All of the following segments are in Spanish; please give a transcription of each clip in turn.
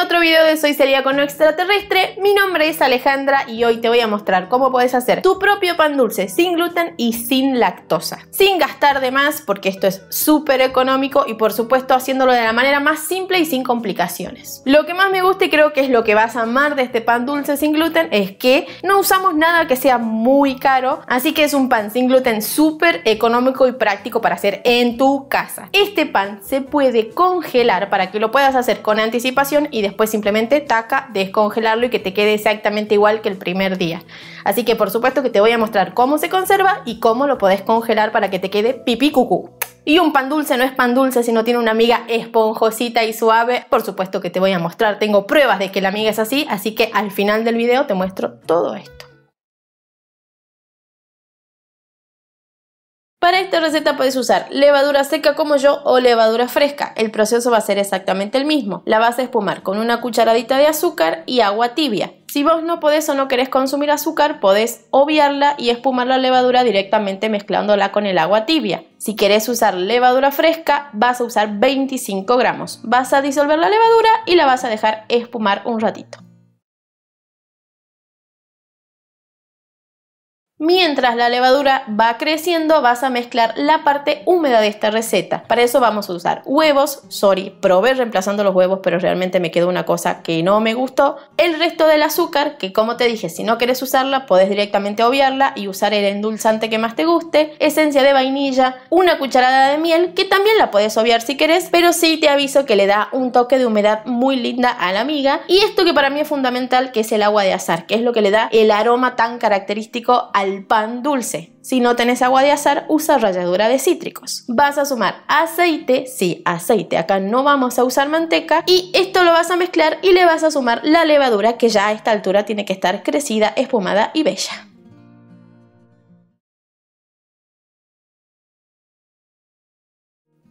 otro video de Soy sería con Extraterrestre. Mi nombre es Alejandra y hoy te voy a mostrar cómo puedes hacer tu propio pan dulce sin gluten y sin lactosa. Sin gastar de más, porque esto es súper económico y por supuesto haciéndolo de la manera más simple y sin complicaciones. Lo que más me gusta y creo que es lo que vas a amar de este pan dulce sin gluten es que no usamos nada que sea muy caro, así que es un pan sin gluten súper económico y práctico para hacer en tu casa. Este pan se puede congelar para que lo puedas hacer con anticipación y después simplemente taca, descongelarlo y que te quede exactamente igual que el primer día. Así que por supuesto que te voy a mostrar cómo se conserva y cómo lo podés congelar para que te quede pipí cucú. Y un pan dulce no es pan dulce si no tiene una amiga esponjosita y suave. Por supuesto que te voy a mostrar, tengo pruebas de que la amiga es así, así que al final del video te muestro todo esto. Para esta receta puedes usar levadura seca como yo o levadura fresca. El proceso va a ser exactamente el mismo. La vas a espumar con una cucharadita de azúcar y agua tibia. Si vos no podés o no querés consumir azúcar, podés obviarla y espumar la levadura directamente mezclándola con el agua tibia. Si querés usar levadura fresca, vas a usar 25 gramos. Vas a disolver la levadura y la vas a dejar espumar un ratito. Mientras la levadura va creciendo, vas a mezclar la parte húmeda de esta receta. Para eso vamos a usar huevos, sorry, probé reemplazando los huevos, pero realmente me quedó una cosa que no me gustó. El resto del azúcar, que como te dije, si no quieres usarla, podés directamente obviarla y usar el endulzante que más te guste, esencia de vainilla, una cucharada de miel, que también la puedes obviar si querés, pero sí te aviso que le da un toque de humedad muy linda a la amiga. Y esto que para mí es fundamental, que es el agua de azar, que es lo que le da el aroma tan característico al pan dulce. Si no tenés agua de azar, usa ralladura de cítricos. Vas a sumar aceite, sí, aceite, acá no vamos a usar manteca, y esto lo vas a mezclar y le vas a sumar la levadura que ya a esta altura tiene que estar crecida, espumada y bella.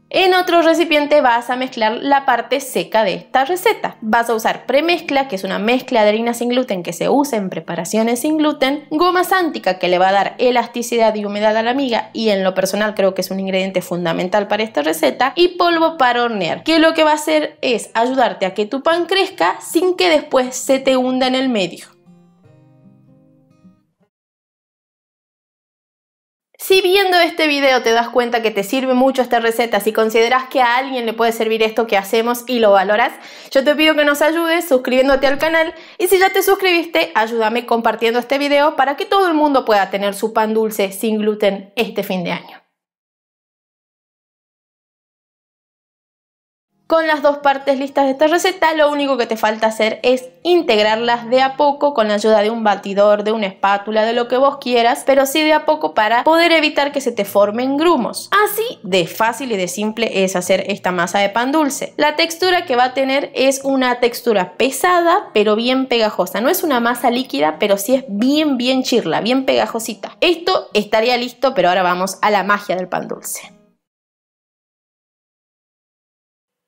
En otro recipiente vas a mezclar la parte seca de esta receta. Vas a usar premezcla, que es una mezcla de harina sin gluten que se usa en preparaciones sin gluten, goma sántica que le va a dar elasticidad y humedad a la miga y en lo personal creo que es un ingrediente fundamental para esta receta y polvo para hornear, que lo que va a hacer es ayudarte a que tu pan crezca sin que después se te hunda en el medio. Si viendo este video te das cuenta que te sirve mucho esta receta, si consideras que a alguien le puede servir esto que hacemos y lo valoras, yo te pido que nos ayudes suscribiéndote al canal y si ya te suscribiste, ayúdame compartiendo este video para que todo el mundo pueda tener su pan dulce sin gluten este fin de año. Con las dos partes listas de esta receta, lo único que te falta hacer es integrarlas de a poco con la ayuda de un batidor, de una espátula, de lo que vos quieras, pero sí de a poco para poder evitar que se te formen grumos. Así de fácil y de simple es hacer esta masa de pan dulce. La textura que va a tener es una textura pesada, pero bien pegajosa. No es una masa líquida, pero sí es bien, bien chirla, bien pegajosita. Esto estaría listo, pero ahora vamos a la magia del pan dulce.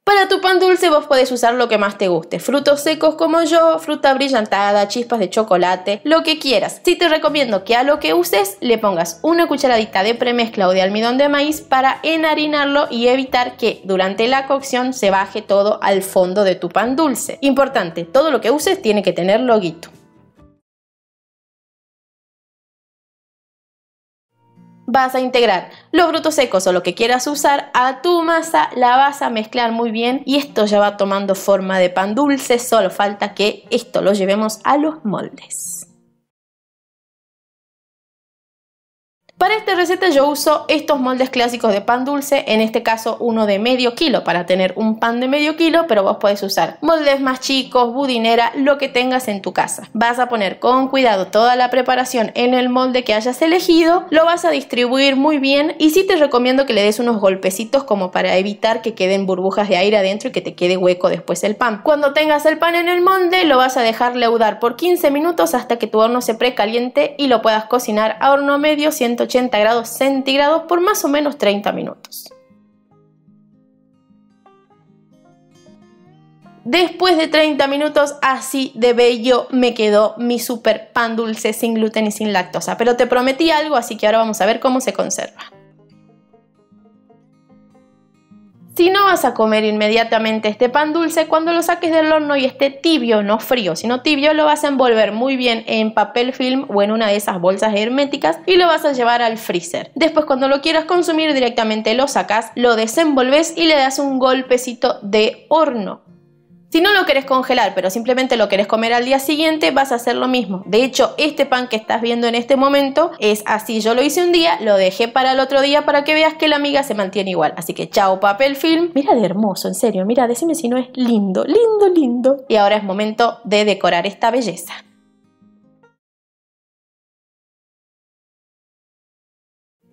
Para tu pan dulce vos podés usar lo que más te guste, frutos secos como yo, fruta brillantada, chispas de chocolate, lo que quieras. Sí te recomiendo que a lo que uses le pongas una cucharadita de premezcla o de almidón de maíz para enharinarlo y evitar que durante la cocción se baje todo al fondo de tu pan dulce. Importante, todo lo que uses tiene que tener loguito. vas a integrar los frutos secos o lo que quieras usar a tu masa, la vas a mezclar muy bien y esto ya va tomando forma de pan dulce, solo falta que esto lo llevemos a los moldes. Para esta receta yo uso estos moldes clásicos de pan dulce, en este caso uno de medio kilo para tener un pan de medio kilo, pero vos podés usar moldes más chicos, budinera, lo que tengas en tu casa. Vas a poner con cuidado toda la preparación en el molde que hayas elegido, lo vas a distribuir muy bien y sí te recomiendo que le des unos golpecitos como para evitar que queden burbujas de aire adentro y que te quede hueco después el pan. Cuando tengas el pan en el molde lo vas a dejar leudar por 15 minutos hasta que tu horno se precaliente y lo puedas cocinar a horno medio 180 grados centígrados por más o menos 30 minutos. Después de 30 minutos, así de bello me quedó mi super pan dulce sin gluten y sin lactosa. Pero te prometí algo, así que ahora vamos a ver cómo se conserva. Si no vas a comer inmediatamente este pan dulce, cuando lo saques del horno y esté tibio, no frío, sino tibio, lo vas a envolver muy bien en papel film o en una de esas bolsas herméticas y lo vas a llevar al freezer. Después cuando lo quieras consumir directamente lo sacas, lo desenvolves y le das un golpecito de horno. Si no lo querés congelar, pero simplemente lo querés comer al día siguiente, vas a hacer lo mismo. De hecho, este pan que estás viendo en este momento es así. Yo lo hice un día, lo dejé para el otro día para que veas que la amiga se mantiene igual. Así que chao papel film. Mira de hermoso, en serio. Mira, decime si no es lindo, lindo, lindo. Y ahora es momento de decorar esta belleza.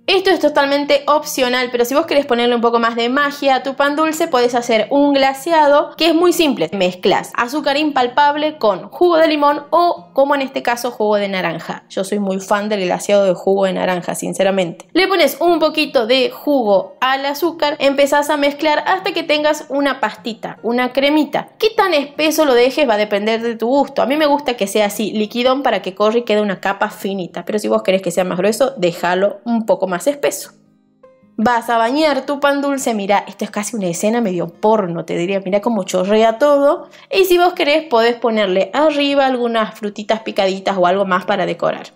Esto es totalmente opcional, pero si vos querés ponerle un poco más de magia a tu pan dulce, podés hacer un glaseado que es muy simple. Mezclas azúcar impalpable con jugo de limón o, como en este caso, jugo de naranja. Yo soy muy fan del glaseado de jugo de naranja, sinceramente. Le pones un poquito de jugo al azúcar, empezás a mezclar hasta que tengas una pastita, una cremita. ¿Qué tan espeso lo dejes? Va a depender de tu gusto. A mí me gusta que sea así, liquidón para que corra y quede una capa finita, pero si vos querés que sea más grueso, déjalo un poco más espeso. Vas a bañar tu pan dulce, mira, esto es casi una escena medio porno, te diría, mira cómo chorrea todo. Y si vos querés, podés ponerle arriba algunas frutitas picaditas o algo más para decorar.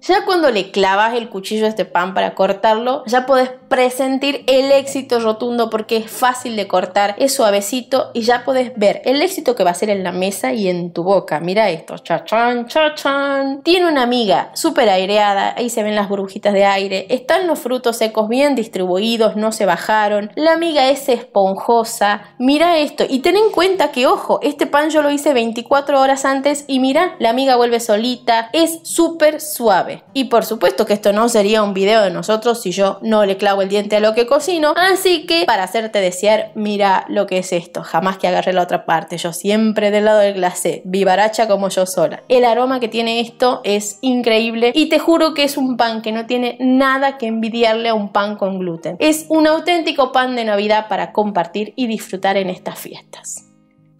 Ya cuando le clavas el cuchillo a este pan para cortarlo, ya podés presentir el éxito rotundo porque es fácil de cortar, es suavecito y ya podés ver el éxito que va a ser en la mesa y en tu boca. Mira esto, chachan, chachan. Tiene una miga súper aireada, ahí se ven las burbujitas de aire, están los frutos secos bien distribuidos, no se bajaron, la miga es esponjosa. Mira esto y ten en cuenta que, ojo, este pan yo lo hice 24 horas antes y mira, la miga vuelve solita, es súper suave. Y por supuesto que esto no sería un video de nosotros si yo no le clavo diente a lo que cocino. Así que para hacerte desear, mira lo que es esto. Jamás que agarré la otra parte. Yo siempre del lado del glacé. Vivaracha como yo sola. El aroma que tiene esto es increíble. Y te juro que es un pan que no tiene nada que envidiarle a un pan con gluten. Es un auténtico pan de Navidad para compartir y disfrutar en estas fiestas.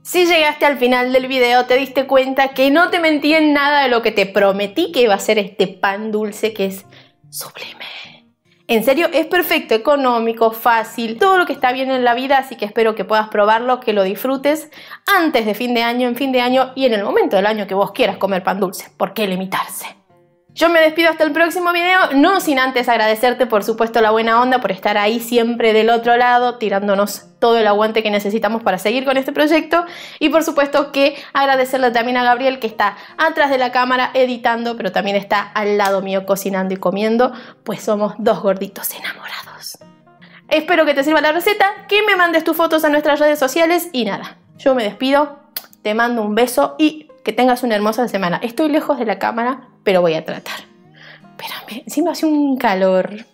Si llegaste al final del video te diste cuenta que no te mentí en nada de lo que te prometí que iba a ser este pan dulce que es sublime. En serio, es perfecto, económico, fácil, todo lo que está bien en la vida, así que espero que puedas probarlo, que lo disfrutes antes de fin de año, en fin de año y en el momento del año que vos quieras comer pan dulce. ¿Por qué limitarse? Yo me despido hasta el próximo video, no sin antes agradecerte por supuesto la buena onda por estar ahí siempre del otro lado, tirándonos todo el aguante que necesitamos para seguir con este proyecto y por supuesto que agradecerle también a Gabriel que está atrás de la cámara editando, pero también está al lado mío cocinando y comiendo, pues somos dos gorditos enamorados. Espero que te sirva la receta, que me mandes tus fotos a nuestras redes sociales y nada, yo me despido, te mando un beso y que tengas una hermosa semana. Estoy lejos de la cámara, pero voy a tratar. Espérame, me hace un calor